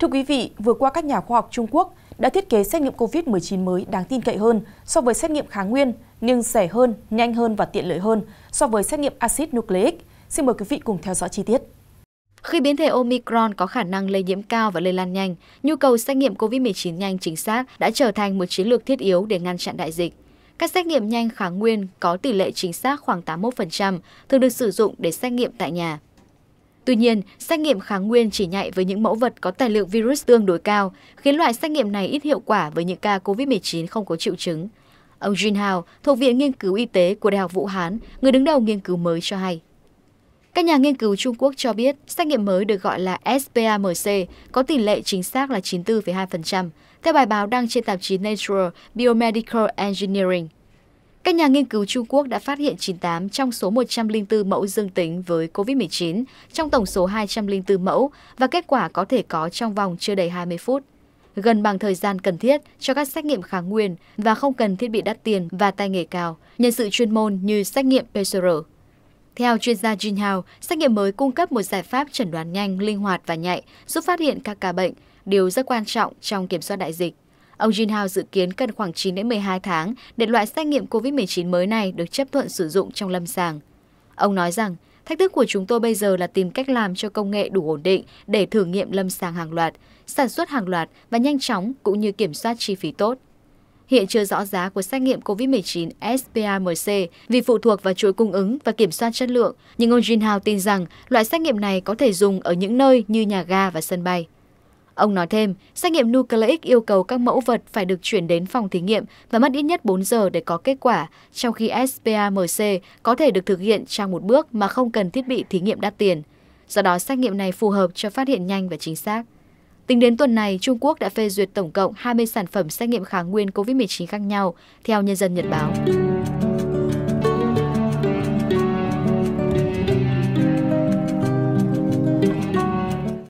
Thưa quý vị, vừa qua các nhà khoa học Trung Quốc đã thiết kế xét nghiệm COVID-19 mới đáng tin cậy hơn so với xét nghiệm kháng nguyên, nhưng rẻ hơn, nhanh hơn và tiện lợi hơn so với xét nghiệm axit nucleic. Xin mời quý vị cùng theo dõi chi tiết. Khi biến thể Omicron có khả năng lây nhiễm cao và lây lan nhanh, nhu cầu xét nghiệm COVID-19 nhanh chính xác đã trở thành một chiến lược thiết yếu để ngăn chặn đại dịch. Các xét nghiệm nhanh kháng nguyên có tỷ lệ chính xác khoảng 81%, thường được sử dụng để xét nghiệm tại nhà. Tuy nhiên, xét nghiệm kháng nguyên chỉ nhạy với những mẫu vật có tài lượng virus tương đối cao, khiến loại xét nghiệm này ít hiệu quả với những ca COVID-19 không có triệu chứng. Ông Jin Hao, thuộc Viện Nghiên cứu Y tế của Đại học Vũ Hán, người đứng đầu nghiên cứu mới cho hay. Các nhà nghiên cứu Trung Quốc cho biết xét nghiệm mới được gọi là SPAMC có tỷ lệ chính xác là 94,2%, theo bài báo đăng trên tạp chí Nature Biomedical Engineering. Các nhà nghiên cứu Trung Quốc đã phát hiện 98 trong số 104 mẫu dương tính với COVID-19 trong tổng số 204 mẫu và kết quả có thể có trong vòng chưa đầy 20 phút, gần bằng thời gian cần thiết cho các xét nghiệm kháng nguyên và không cần thiết bị đắt tiền và tay nghề cao, nhân sự chuyên môn như xét nghiệm PCR. Theo chuyên gia Jin Hao, xét nghiệm mới cung cấp một giải pháp chẩn đoán nhanh, linh hoạt và nhạy, giúp phát hiện các ca bệnh, điều rất quan trọng trong kiểm soát đại dịch. Ông Jin Hao dự kiến cần khoảng 9 đến 12 tháng để loại xét nghiệm COVID-19 mới này được chấp thuận sử dụng trong lâm sàng. Ông nói rằng, thách thức của chúng tôi bây giờ là tìm cách làm cho công nghệ đủ ổn định để thử nghiệm lâm sàng hàng loạt, sản xuất hàng loạt và nhanh chóng cũng như kiểm soát chi phí tốt. Hiện chưa rõ giá của xét nghiệm COVID-19 SPAMC vì phụ thuộc vào chuỗi cung ứng và kiểm soát chất lượng, nhưng ông Jin Hao tin rằng loại xét nghiệm này có thể dùng ở những nơi như nhà ga và sân bay. Ông nói thêm, xét nghiệm nucleic yêu cầu các mẫu vật phải được chuyển đến phòng thí nghiệm và mất ít nhất 4 giờ để có kết quả, trong khi SPAMC có thể được thực hiện trong một bước mà không cần thiết bị thí nghiệm đắt tiền. Do đó, xét nghiệm này phù hợp cho phát hiện nhanh và chính xác. Tính đến tuần này, Trung Quốc đã phê duyệt tổng cộng 20 sản phẩm xét nghiệm kháng nguyên COVID-19 khác nhau, theo Nhân dân Nhật báo.